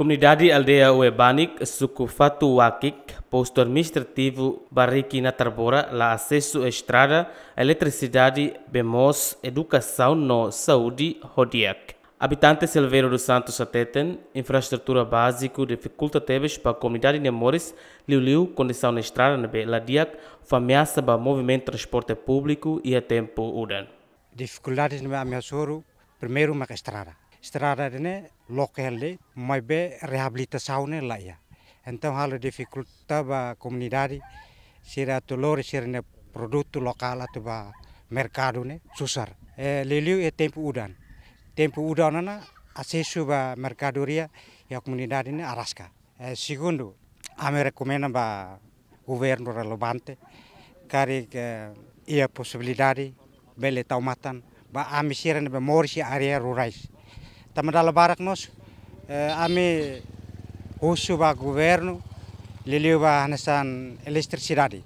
Comunidade Aldeia Uebanik, Suco Wakik, posto administrativo na Tarbora, lá acesso à estrada, eletricidade, bemos, educação, no saúde, Rodiak. Habitantes Silveiro do Santos Ateten, infraestrutura básica teves para a comunidade de Amores, Liu condição na estrada na Beladiak, ameaça para o movimento de transporte público e a tempo udan. Dificuldades no meu primeiro uma estrada. strada dene lokelle mai be rehabilitação ne laia então halo dificultaba comunidade sira lori sira ne produto lokal atau ba mercado ne susar e liliu e tempo udan tempo udan ana acesso ba mercadoria ya a ne araska e segundo a me ba governo relevante cari e ia possibilidade bele taumatan ba amisira ne ba morsi area rurais barak nos eh, ami husu ba guvernu liliu ba sirari elestricidade.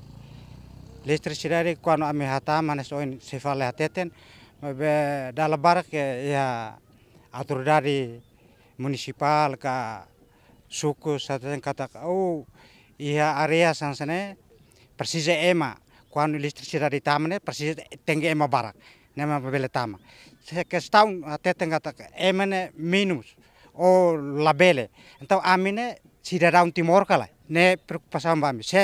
sirari kuan ami hata manes oin sefale hateten be dala barak ya, ya dari municipal ka suku sateten kata au ia area sansane persise ema Kuan quando eletricidade tamane persis tenge ema barak nema pele tama se questão até tenga ta emene minus o labele então amine daun timor kala ne preocupação bami se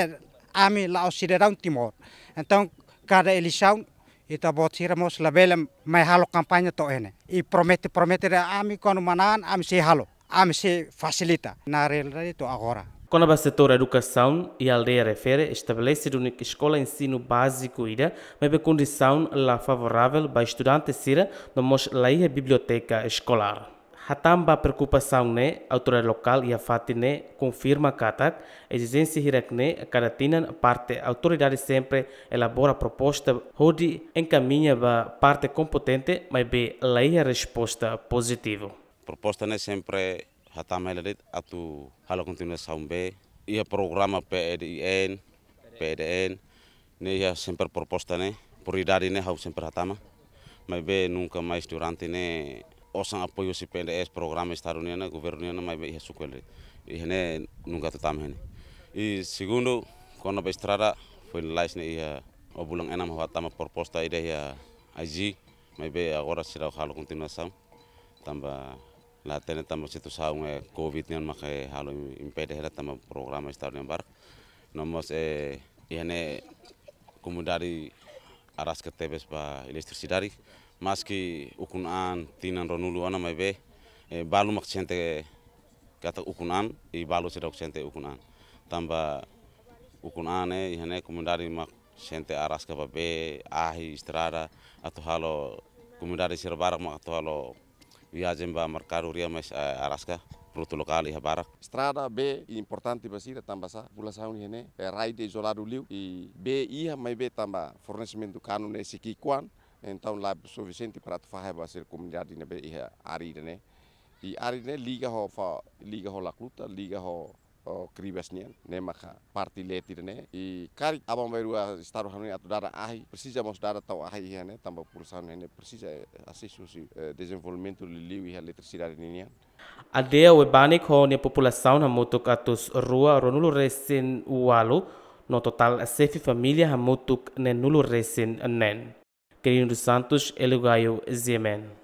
ami lá o sidarão timor então kada eleição ita bot siramos labele mai halo kampanye to ene I promete promete ami quando manan ami se halo ami se facilita na realidade to agora o setor educação e aldeia refere estabelece uma escola ensino básico ida, mas condição lá favorável para estudantes sira no mos laia biblioteca escolar. Hatamba preocupação né, autoridade local e a fatine né? confirma katak, exigência hirakne, né? caratinan parte autoridade sempre elabora proposta hodi encaminha a parte competente, mas be laia resposta positivo. Proposta né sempre hatamelerit atu halo kontinua saumbe ia programa PEDIN PEDN ne ia sempre proposta ne por idade ne hau sempre hatama mas be nunca mais durante ne osan apoio si PNDES e programa estaduniana governiana mas be ia suquele ia ne nunca tatama ne e segundo quando a foi lais ne ia o enam hatama proposta ide ia aji mas be iya agora será halo continuação tambah la tene tama situ saung e covid nian ma ke halo impede hela tama programa estado nian bar nomos e ihane kumudari aras ke tebes ba dari, maski ukun an tinan ronulu ana mai be e balu mak sente kata ukun an i balu sedok sente ukun an tamba ukun an e ihane kumudari mak sente aras ke ba be ahi istrada atau halo kumudari sirbarak mak atau halo viagem para marcar o mas a eh, Arasca. Ruto local e Rabara. Estrada B importante basira tambasa população hene é raio de isolado liu e B e mais B tamba fornecimento cano nesse kikuan então lá é suficiente para tu fazer basir comunidade na B ia arida né e arida liga ho liga ho lakluta liga ho ο κρύβες νέν, νέν μαχα πάρτι λέτη νέν, η κάρι από δάρα πρισίζα μας δάρα τα είχαν, τα είναι πρισίζα ασίσουσι δεζεμβολμέντου λιλίου είχα νέα. Αντέα ο εμπάνικο νέα ποπουλασάου να μου το ρούα ρονούλου ρέσιν ουάλου, νο τοταλ ασεφι φαμίλια να μου το ρέσιν νέν. Κρίνου Σάντους, Ελουγάιο Ζιεμένου.